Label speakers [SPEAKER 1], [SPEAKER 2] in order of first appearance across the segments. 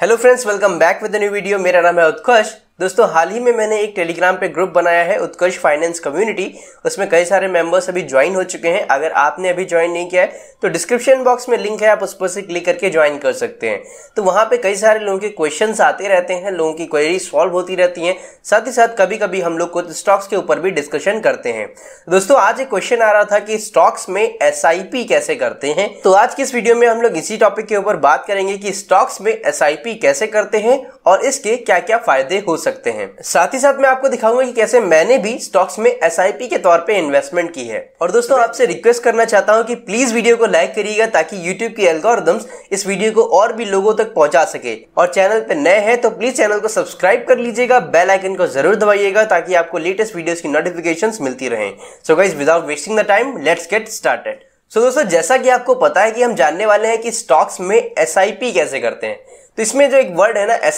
[SPEAKER 1] Hello friends welcome back with new video मेरा नाम है उत्कर्ष दोस्तों हाल ही में मैंने एक टेलीग्राम पे ग्रुप बनाया है उत्कर्ष फाइनेंस कम्युनिटी उसमें कई सारे मेंबर्स अभी ज्वाइन हो चुके हैं अगर आपने अभी ज्वाइन नहीं किया है तो डिस्क्रिप्शन बॉक्स में लिंक है आप उस पर से क्लिक करके ज्वाइन कर सकते हैं तो वहाँ पे कई सारे लोगों के क्वेश्चन आते रहते हैं लोगों की क्वेरी सॉल्व होती रहती हैं साथ ही साथ कभी कभी हम लोग कुछ स्टॉक्स के ऊपर भी डिस्कशन करते हैं दोस्तों आज एक क्वेश्चन आ रहा था कि स्टॉक्स में एस कैसे करते हैं तो आज की इस वीडियो में हम लोग इसी टॉपिक के ऊपर बात करेंगे कि स्टॉक्स में एस कैसे करते हैं और इसके क्या क्या फायदे हो सकते सकते हैं साथ ही साथ मैं आपको दिखाऊंगा कि कैसे मैंने भी स्टॉक्स में एस के तौर पर इन्वेस्टमेंट की है और दोस्तों आपसे रिक्वेस्ट करना चाहता हूँ कि प्लीज वीडियो को लाइक करिएगा ताकि यूट्यूब की एल्गोरिदम्स इस वीडियो को और भी लोगों तक पहुंचा सके और चैनल पे नए हैं तो प्लीज चैनल को सब्सक्राइब कर लीजिएगा बेल आइकन को जरूर दबाइएगा ताकि आपको लेटेस्ट वीडियोस की नोटिफिकेशन मिलती रहे so guys without wasting the time let's get started so दोस्तों जैसा कि आपको पता है कि हम जानने वाले हैं कि स्टॉक्स में एस कैसे करते हैं तो इसमें जो एक वर्ड है ना एस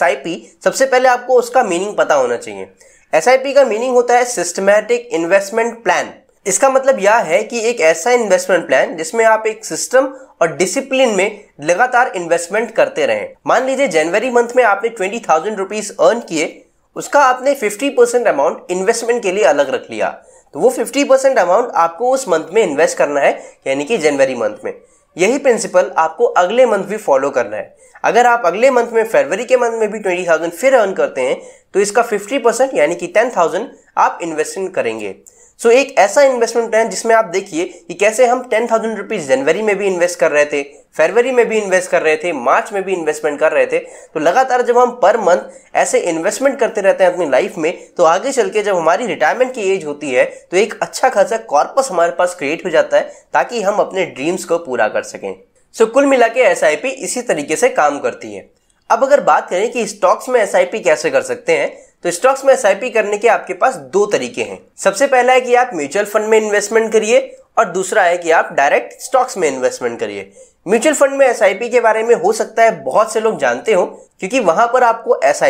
[SPEAKER 1] सबसे पहले आपको उसका मीनिंग पता होना चाहिए एस का मीनिंग होता है सिस्टमैटिक इन्वेस्टमेंट प्लान इसका मतलब यह है कि एक ऐसा इन्वेस्टमेंट प्लान जिसमें आप एक सिस्टम और डिसिप्लिन में लगातार इन्वेस्टमेंट करते रहें मान लीजिए जनवरी मंथ में आपने ट्वेंटी थाउजेंड रुपीज अर्न किए उसका आपने फिफ्टी परसेंट अमाउंट इन्वेस्टमेंट के लिए अलग रख लिया तो वो फिफ्टी परसेंट अमाउंट आपको उस मंथ में इन्वेस्ट करना है यानी कि जनवरी मंथ में यही प्रिंसिपल आपको अगले मंथ भी फॉलो करना है अगर आप अगले मंथ में फरवरी के मंथ में भी ट्वेंटी थाउजेंड फिर अर्न करते हैं तो इसका फिफ्टी परसेंट यानी कि टेन थाउजेंड आप इन्वेस्टमेंट करेंगे सो so, एक ऐसा इन्वेस्टमेंट प्लान जिसमें आप देखिए कि कैसे हम टेन थाउजेंड रुपीज जनवरी में भी इन्वेस्ट कर रहे थे फरवरी में भी इन्वेस्ट कर रहे थे मार्च में भी इन्वेस्टमेंट कर रहे थे तो लगातार जब हम पर मंथ ऐसे इन्वेस्टमेंट करते रहते हैं अपनी लाइफ में तो आगे चल के जब हमारी रिटायरमेंट की एज होती है तो एक अच्छा खासा कॉर्पस हमारे पास क्रिएट हो जाता है ताकि हम अपने ड्रीम्स को पूरा कर सकें सो so, कुल मिला के एस इसी तरीके से काम करती है अब अगर बात करें कि स्टॉक्स में एस कैसे कर सकते हैं तो स्टॉक्स में एस करने के आपके पास दो तरीके हैं सबसे पहला है कि आप म्यूचुअल फंड में इन्वेस्टमेंट करिए और दूसरा है कि आप डायरेक्ट स्टॉक्स में इन्वेस्टमेंट करिए म्यूचुअल फंड में एस के बारे में हो सकता है बहुत से लोग जानते हो क्योंकि वहां पर आपको एस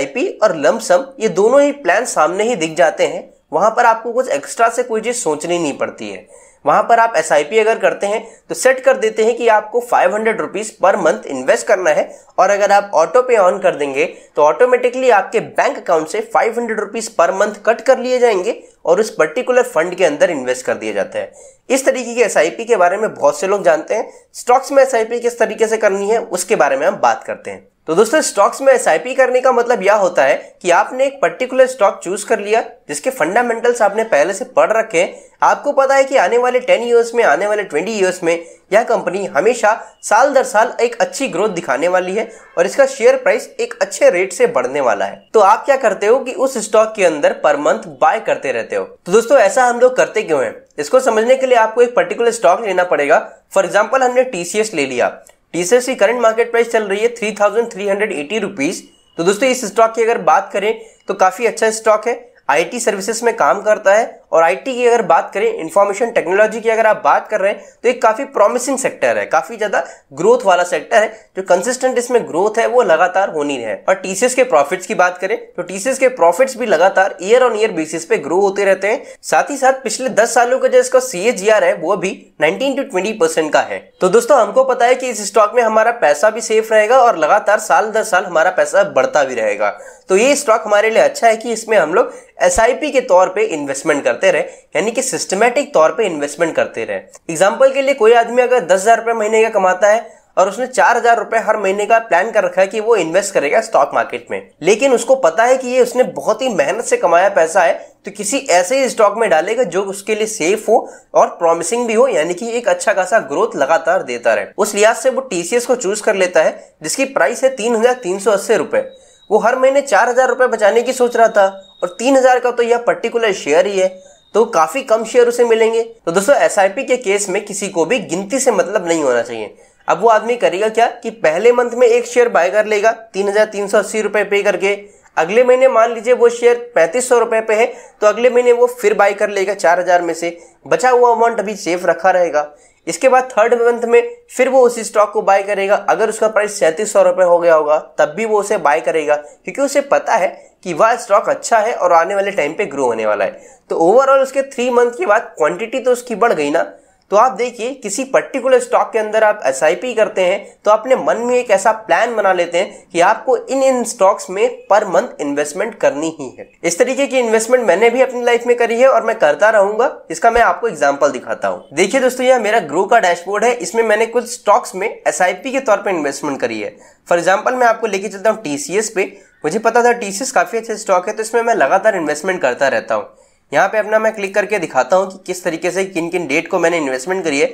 [SPEAKER 1] और लमसम ये दोनों ही प्लान सामने ही दिख जाते हैं वहां पर आपको कुछ एक्स्ट्रा से कोई चीज सोचनी नहीं पड़ती है वहां पर आप एस अगर करते हैं तो सेट कर देते हैं कि आपको five hundred rupees per month invest करना है और अगर आप ऑटो पे ऑन कर देंगे तो ऑटोमेटिकली आपके बैंक अकाउंट से five hundred rupees per month cut कर लिए जाएंगे और उस पर्टिकुलर फंड के अंदर इन्वेस्ट कर दिया जाता है इस तरीके की एस के बारे में बहुत से लोग जानते हैं स्टॉक्स में एस किस तरीके से करनी है उसके बारे में हम बात करते हैं तो दोस्तों स्टॉक्स में एस करने का मतलब यह होता है कि आपने एक पर्टिकुलर स्टॉक चूज कर लिया जिसके फंडामेंटल्स आपने पहले से पढ़ रखे हैं आपको पता है कि आने वाले 10 इयर्स में आने वाले 20 इयर्स में यह कंपनी हमेशा साल दर साल एक अच्छी ग्रोथ दिखाने वाली है और इसका शेयर प्राइस एक अच्छे रेट से बढ़ने वाला है तो आप क्या करते हो कि उस स्टॉक के अंदर पर मंथ बाय करते रहते हो तो दोस्तों ऐसा हम लोग करते क्यों है इसको समझने के लिए आपको एक पर्टिकुलर स्टॉक लेना पड़ेगा फॉर एग्जाम्पल हमने टीसीएस ले लिया टीसीएस की करंट मार्केट प्राइस चल रही है three thousand three hundred eighty rupees तो दोस्तों इस स्टॉक की अगर बात करें तो काफी अच्छा स्टॉक है आईटी सर्विसेज में काम करता है और आईटी की अगर बात करें इंफॉर्मेशन टेक्नोलॉजी की अगर आप बात कर रहे हैं तो एक काफ़ी प्रॉमिसिंग सेक्टर है काफ़ी ज़्यादा ग्रोथ वाला सेक्टर है जो कंसिस्टेंट इसमें ग्रोथ है वो लगातार होनी है और टीसीएस के प्रॉफिट्स की बात करें तो टीसीएस के प्रॉफिट्स भी लगातार ईयर ऑन ईयर बेसिस पे ग्रो होते रहते हैं साथ ही साथ पिछले दस सालों का जो इसका सी है वो भी नाइनटीन टू ट्वेंटी परसेंट का है तो दोस्तों हमको पता है कि इस स्टॉक में हमारा पैसा भी सेफ रहेगा और लगातार साल दर साल हमारा पैसा बढ़ता भी रहेगा तो ये स्टॉक हमारे लिए अच्छा है कि इसमें हम लोग एस के तौर पर इन्वेस्टमेंट करते करते रहे यानी कि सिस्टमेटिक तौर पे इन्वेस्टमेंट करते रहे एग्जाम्पल के लिए कोई आदमी अगर दस हजार रुपये महीने का कमाता है और उसने चार हजार रुपए हर महीने का प्लान कर रखा है कि वो इन्वेस्ट करेगा स्टॉक मार्केट में लेकिन उसको पता है कि ये उसने बहुत ही मेहनत से कमाया पैसा है तो किसी ऐसे ही स्टॉक में डालेगा जो उसके लिए सेफ हो और प्रॉमिसिंग भी हो यानी कि एक अच्छा खासा ग्रोथ लगातार देता रहे उस लिहाज से वो टीसीएस को चूज कर लेता है जिसकी प्राइस है तीन हजार तीन सौ अस्सी रुपए वो हर महीने चार हजार रुपए बचाने की सोच रहा था और तीन हजार का तो यह पर्टिकुलर शेयर ही है तो काफी कम शेयर उसे मिलेंगे तो दोस्तों एस के केस में किसी को भी गिनती से मतलब नहीं होना चाहिए अब वो आदमी करेगा क्या कि पहले मंथ में एक शेयर बाय कर लेगा तीन हजार तीन सौ अस्सी रुपए पे करके अगले महीने मान लीजिए वो शेयर पैंतीस सौ रुपए पे है तो अगले महीने वो फिर बाय कर लेगा चार हजार में से बचा हुआ अमाउंट अभी सेफ रखा रहेगा इसके बाद थर्ड मंथ में फिर वो उसी स्टॉक को बाय करेगा अगर उसका प्राइस सैंतीस सौ रुपये हो गया होगा तब भी वो उसे बाय करेगा क्योंकि उसे पता है कि वह स्टॉक अच्छा है और आने वाले टाइम पे ग्रो होने वाला है तो ओवरऑल उसके थ्री मंथ के बाद क्वांटिटी तो उसकी बढ़ गई ना तो आप देखिए किसी पर्टिकुलर स्टॉक के अंदर आप एस करते हैं तो अपने मन में एक ऐसा प्लान बना लेते हैं कि आपको इन इन स्टॉक्स में पर मंथ इन्वेस्टमेंट करनी ही है इस तरीके की इन्वेस्टमेंट मैंने भी अपनी लाइफ में करी है और मैं करता रहूंगा इसका मैं आपको एग्जाम्पल दिखाता हूँ देखिए दोस्तों यह मेरा ग्रो का डैशबोर्ड है इसमें मैंने कुछ स्टॉक्स में एस के तौर पर इन्वेस्टमेंट करी है फॉर एग्जाम्पल मैं आपको लेके चलता हूँ टीसीएस पे मुझे पता था टी काफ़ी अच्छा स्टॉक है तो इसमें मैं लगातार इन्वेस्टमेंट करता रहता हूँ यहाँ पे अपना मैं क्लिक करके दिखाता हूँ कि किस तरीके से किन किन डेट को मैंने इन्वेस्टमेंट करी है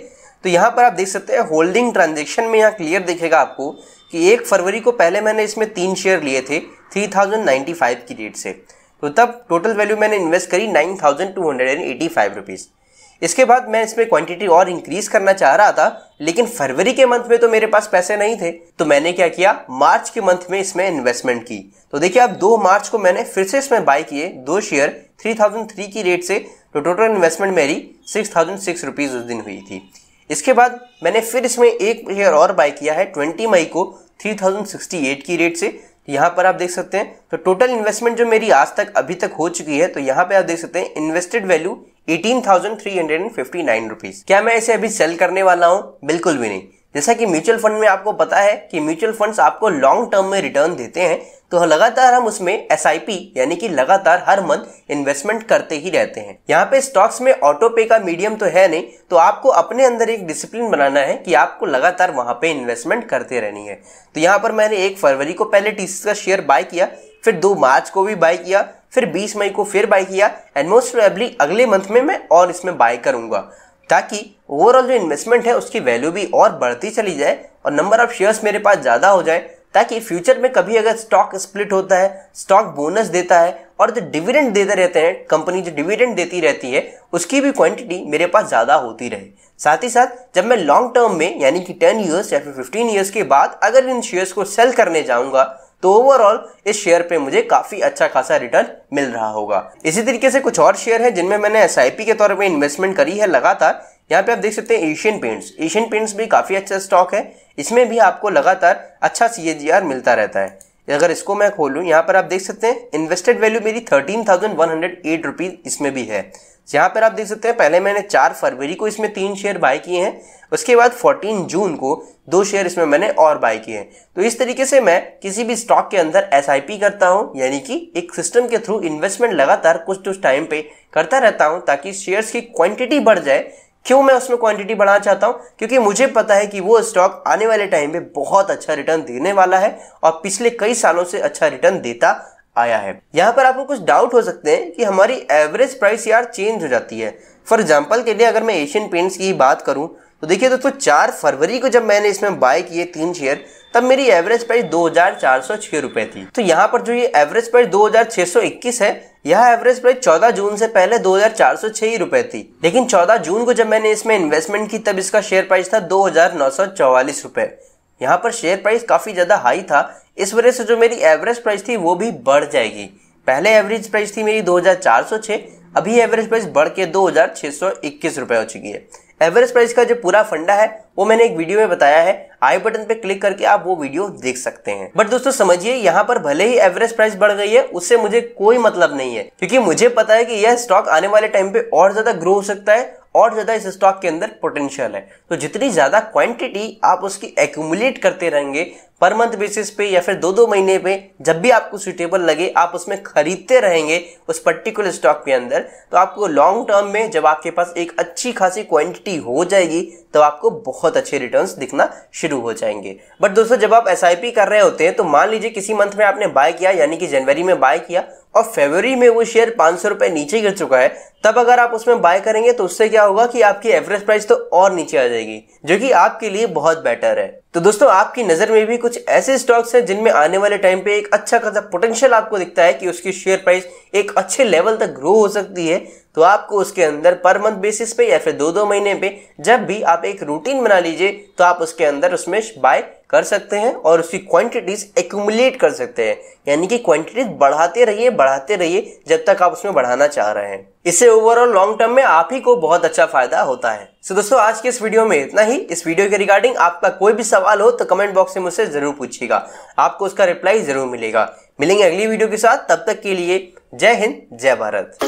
[SPEAKER 1] तो यहाँ पर आप देख सकते हैं होल्डिंग ट्रांजेक्शन में यहाँ क्लियर दिखेगा आपको कि एक फरवरी को पहले मैंने इसमें तीन शेयर लिए थे फाइव की डेट से तो तब टोटल वैल्यू मैंने इन्वेस्ट करी nine thousand two hundred and eighty five rupees इसके बाद मैं इसमें क्वांटिटी और इंक्रीज करना चाह रहा था लेकिन फरवरी के मंथ में तो मेरे पास पैसे नहीं थे तो मैंने क्या किया मार्च के मंथ में इसमें इन्वेस्टमेंट की तो देखिए आप दो मार्च को मैंने फिर से इसमें बाय किए दो शेयर थ्री की रेट से तो टोटल इन्वेस्टमेंट मेरी सिक्स थाउजेंड सिक्स रुपीज़ उस दिन हुई थी इसके बाद मैंने फिर इसमें एक शेयर और बाय किया है ट्वेंटी मई को थ्री थाउजेंड सिक्सटी एट की रेट से यहाँ पर आप देख सकते हैं तो टोटल इन्वेस्टमेंट जो मेरी आज तक अभी तक हो चुकी है तो यहाँ पे आप देख सकते हैं इन्वेस्टेड वैल्यू 18,359 रुपीस। क्या मैं इसे अभी सेल करने वाला हूँ बिल्कुल भी नहीं जैसा कि म्यूचुअल फंड में आपको पता है कि म्यूचुअल फंड्स आपको लॉन्ग टर्म में रिटर्न देते हैं तो लगातार हम उसमें एस यानी कि लगातार हर मंथ इन्वेस्टमेंट करते ही रहते हैं यहाँ पे स्टॉक्स में ऑटो पे का मीडियम तो है नहीं तो आपको अपने अंदर एक डिसिप्लिन बनाना है कि आपको लगातार वहां पे इन्वेस्टमेंट करते रहनी है तो यहाँ पर मैंने एक फरवरी को पहले टी का शेयर बाय किया फिर दो मार्च को भी बाय किया फिर 20 मई को फिर बाय किया एंड मोस्ट प्रोबेबली अगले मंथ में मैं और इसमें बाय करूंगा ताकि ओवरऑल जो इन्वेस्टमेंट है उसकी वैल्यू भी और बढ़ती चली जाए और नंबर ऑफ शेयर्स मेरे पास ज़्यादा हो जाए ताकि फ्यूचर में कभी अगर स्टॉक स्प्लिट होता है स्टॉक बोनस देता है और जो डिविडेंड देते रहते हैं कंपनी जो डिविडेंड देती रहती है उसकी भी क्वांटिटी मेरे पास ज़्यादा होती रहे साथ ही साथ जब मैं लॉन्ग टर्म में यानी कि टेन ईयर्स या फिर फिफ्टीन ईयर्स के बाद अगर इन शेयर्स को सेल करने जाऊँगा तो ओवरऑल इस शेयर पे मुझे काफ़ी अच्छा खासा रिटर्न मिल रहा होगा इसी तरीके से कुछ और शेयर है जिनमें मैंने एस के तौर पर इन्वेस्टमेंट करी है लगातार यहाँ पे आप देख सकते हैं एशियन पेंट्स एशियन पेंट्स भी काफ़ी अच्छा स्टॉक है इसमें भी आपको लगातार अच्छा सी मिलता रहता है अगर इसको मैं खोलूँ यहाँ पर आप देख सकते हैं इन्वेस्टेड वैल्यू मेरी thirteen thousand one hundred eight rupees इसमें भी है यहाँ पर आप देख सकते हैं पहले मैंने चार फरवरी को इसमें तीन शेयर बाय किए हैं उसके बाद 14 जून को दो शेयर इसमें मैंने और बाय किए हैं तो इस तरीके से मैं किसी भी स्टॉक के अंदर एस करता हूँ यानी कि एक सिस्टम के थ्रू इन्वेस्टमेंट लगातार कुछ कुछ तो टाइम पे करता रहता हूँ ताकि शेयर्स की क्वांटिटी बढ़ जाए क्यों मैं उसमें क्वांटिटी बढ़ाना चाहता हूं क्योंकि मुझे पता है कि वो स्टॉक आने वाले टाइम में बहुत अच्छा रिटर्न देने वाला है और पिछले कई सालों से अच्छा रिटर्न देता आया है यहाँ पर आपको कुछ डाउट हो सकते हैं कि हमारी एवरेज प्राइस यार चेंज हो जाती है फॉर एग्जाम्पल के लिए अगर मैं एशियन पेंट्स की बात करूँ तो देखिए दोस्तों तो चार फरवरी को जब मैंने इसमें बाय किए तीन शेयर तब मेरी एवरेज प्राइस दो हजार चार सौ छह रुपए थी तो यहाँ पर जो ये एवरेज प्राइस दो हजार छह सौ इक्कीस है यह एवरेज प्राइस 14 जून से पहले दो हजार चार सौ छह रुपए थी लेकिन 14 जून को जब मैंने इसमें इन्वेस्टमेंट की तब इसका शेयर प्राइस था दो हजार नौ सौ चौवालीस रुपए यहाँ पर शेयर प्राइस काफी ज्यादा हाई था इस वजह से जो मेरी एवरेज प्राइस थी वो भी बढ़ जाएगी पहले एवरेज प्राइस थी मेरी दो हजार चार सौ छह अभी एवरेज प्राइस बढ़ के दो हजार छह सौ इक्कीस रुपए हो चुकी है एवरेज प्राइस का जो पूरा फंडा है वो मैंने एक वीडियो में बताया है आई बटन पे क्लिक करके आप वो वीडियो देख सकते हैं बट दोस्तों समझिए यहाँ पर भले ही एवरेज प्राइस बढ़ गई है उससे मुझे कोई मतलब नहीं है क्योंकि मुझे पता है कि यह स्टॉक आने वाले टाइम पे और ज्यादा ग्रो हो सकता है और ज़्यादा इस स्टॉक के अंदर पोटेंशियल है तो जितनी ज़्यादा क्वांटिटी आप उसकी एक्यूमुलेट करते रहेंगे पर मंथ बेसिस पे या फिर दो दो महीने पे जब भी आपको सुटेबल लगे आप उसमें खरीदते रहेंगे उस पर्टिकुलर स्टॉक के अंदर तो आपको लॉन्ग टर्म में जब आपके पास एक अच्छी खासी क्वांटिटी हो जाएगी तो आपको बहुत अच्छे रिटर्न्स दिखना शुरू हो जाएंगे बट दोस्तों जब आप एस कर रहे होते हैं तो मान लीजिए किसी मंथ में आपने बाय किया यानी कि जनवरी में बाय किया और फेबरी में वो शेयर पांच सौ रुपए नीचे गिर चुका है तब अगर आप उसमें बाय करेंगे तो उससे क्या होगा कि आपकी एवरेज प्राइस तो और नीचे आ जाएगी जो कि आपके लिए बहुत बेटर है तो दोस्तों आपकी नज़र में भी कुछ ऐसे स्टॉक्स हैं जिनमें आने वाले टाइम पे एक अच्छा खासा पोटेंशियल आपको दिखता है कि उसकी शेयर प्राइस एक अच्छे लेवल तक ग्रो हो सकती है तो आपको उसके अंदर पर मंथ बेसिस पे या फिर दो दो महीने पे जब भी आप एक रूटीन बना लीजिए तो आप उसके अंदर उसमें बाय कर सकते हैं और उसकी क्वांटिटीज एक्यूमुलेट कर सकते हैं यानी कि क्वांटिटीज बढ़ाते रहिए बढ़ाते रहिए जब तक आप उसमें बढ़ाना चाह रहे हैं इससे ओवरऑल लॉन्ग टर्म में आप ही को बहुत अच्छा फायदा होता है सो so दोस्तों आज के इस वीडियो में इतना ही इस वीडियो के रिगार्डिंग आपका कोई भी सवाल हो तो कमेंट बॉक्स में मुझसे जरूर पूछिएगा आपको उसका रिप्लाई जरूर मिलेगा मिलेंगे अगली वीडियो के साथ तब तक के लिए जय हिंद जय भारत